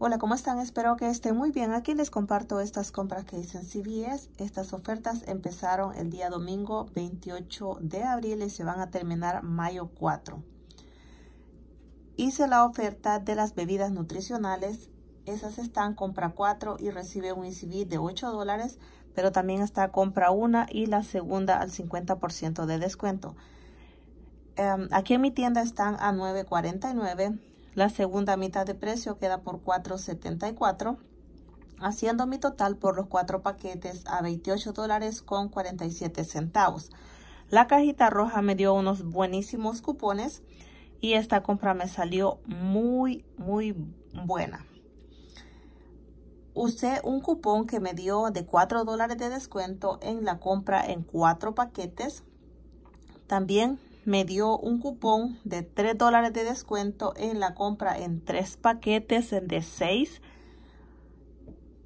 Hola, ¿cómo están? Espero que estén muy bien. Aquí les comparto estas compras que hice en CVS. Estas ofertas empezaron el día domingo 28 de abril y se van a terminar mayo 4. Hice la oferta de las bebidas nutricionales. Esas están compra 4 y recibe un ICB de 8 dólares, pero también está compra 1 y la segunda al 50% de descuento. Em, aquí en mi tienda están a 9.49 la segunda mitad de precio queda por $4.74, haciendo mi total por los cuatro paquetes a $28 dólares con 47 centavos. La cajita roja me dio unos buenísimos cupones y esta compra me salió muy, muy buena. Usé un cupón que me dio de 4 dólares de descuento en la compra en cuatro paquetes. También me dio un cupón de 3 dólares de descuento en la compra en 3 paquetes de 6.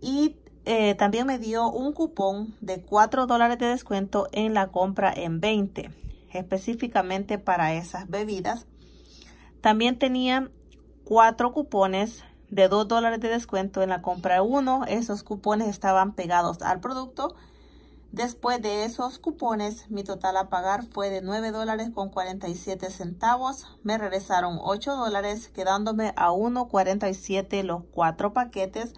Y eh, también me dio un cupón de 4 dólares de descuento en la compra en 20, específicamente para esas bebidas. También tenía 4 cupones de 2 dólares de descuento en la compra 1. Esos cupones estaban pegados al producto Después de esos cupones, mi total a pagar fue de 9 dólares con 47 centavos. Me regresaron 8 dólares, quedándome a 1.47 los cuatro paquetes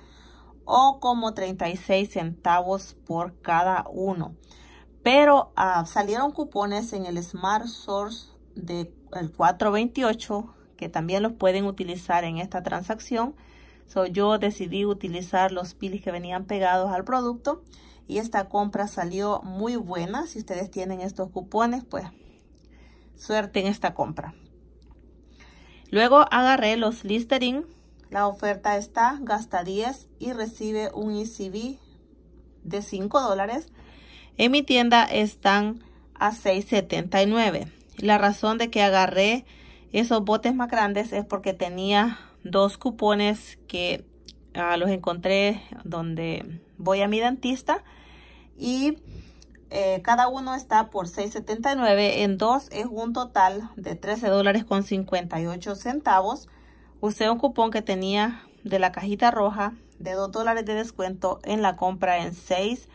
o como 36 centavos por cada uno. Pero ah, salieron cupones en el Smart Source del de 428 que también los pueden utilizar en esta transacción. So, yo decidí utilizar los pilis que venían pegados al producto y esta compra salió muy buena. Si ustedes tienen estos cupones, pues suerte en esta compra. Luego agarré los Listerine. La oferta está, gasta 10 y recibe un ECB de 5 dólares. En mi tienda están a 6.79. La razón de que agarré esos botes más grandes es porque tenía dos cupones que Ah, los encontré donde voy a mi dentista y eh, cada uno está por 6.79 en dos es un total de 13 dólares con 58 centavos usé un cupón que tenía de la cajita roja de 2 dólares de descuento en la compra en 6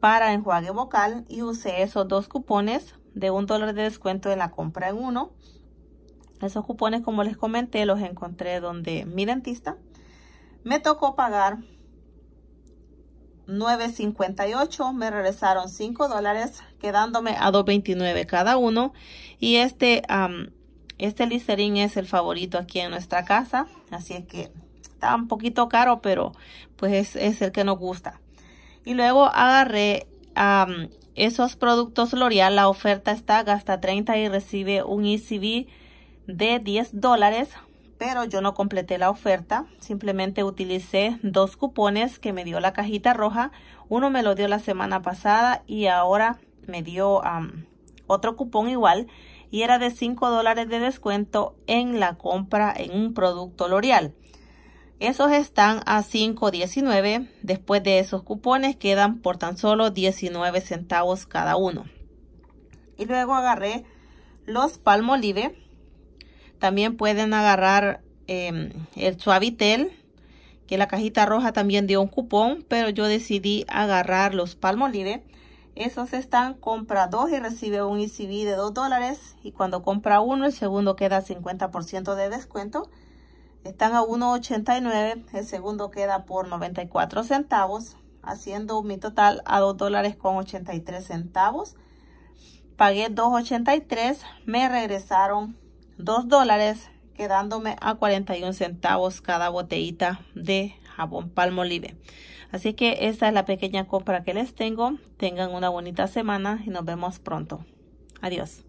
para enjuague vocal y usé esos dos cupones de 1 dólar de descuento en la compra en uno esos cupones como les comenté los encontré donde mi dentista me tocó pagar 9.58, me regresaron 5 dólares, quedándome a 2.29 cada uno. Y este, um, este listerine es el favorito aquí en nuestra casa, así es que está un poquito caro, pero pues es, el que nos gusta. Y luego agarré esos productos L'Oreal, la oferta está gasta 30 y recibe un ECB de 10 dólares pero yo no completé la oferta. Simplemente utilicé dos cupones que me dio la cajita roja. Uno me lo dio la semana pasada y ahora me dio otro cupón igual y era de 5 dólares de descuento en la compra en un producto L'Oreal. Esos están a 5.19. Después de esos cupones quedan por tan solo 19 centavos cada uno. Y luego agarré los Palmolive también pueden agarrar em, el suavitel, que la cajita roja también dio un cupón, pero yo decidí agarrar los palmolive. Esos están, compra dos y recibe un ECB de 2 dólares. Y cuando compra uno, el segundo queda 50% de descuento. Están a 1.89, el segundo queda por 94 centavos, haciendo mi total a 2 dólares con 83 centavos. Pagué 2.83, me regresaron 2 dólares, quedándome a 41 centavos cada botellita de jabón Palmolive. Así que esta es la pequeña compra que les tengo. Tengan una bonita semana y nos vemos pronto. Adiós.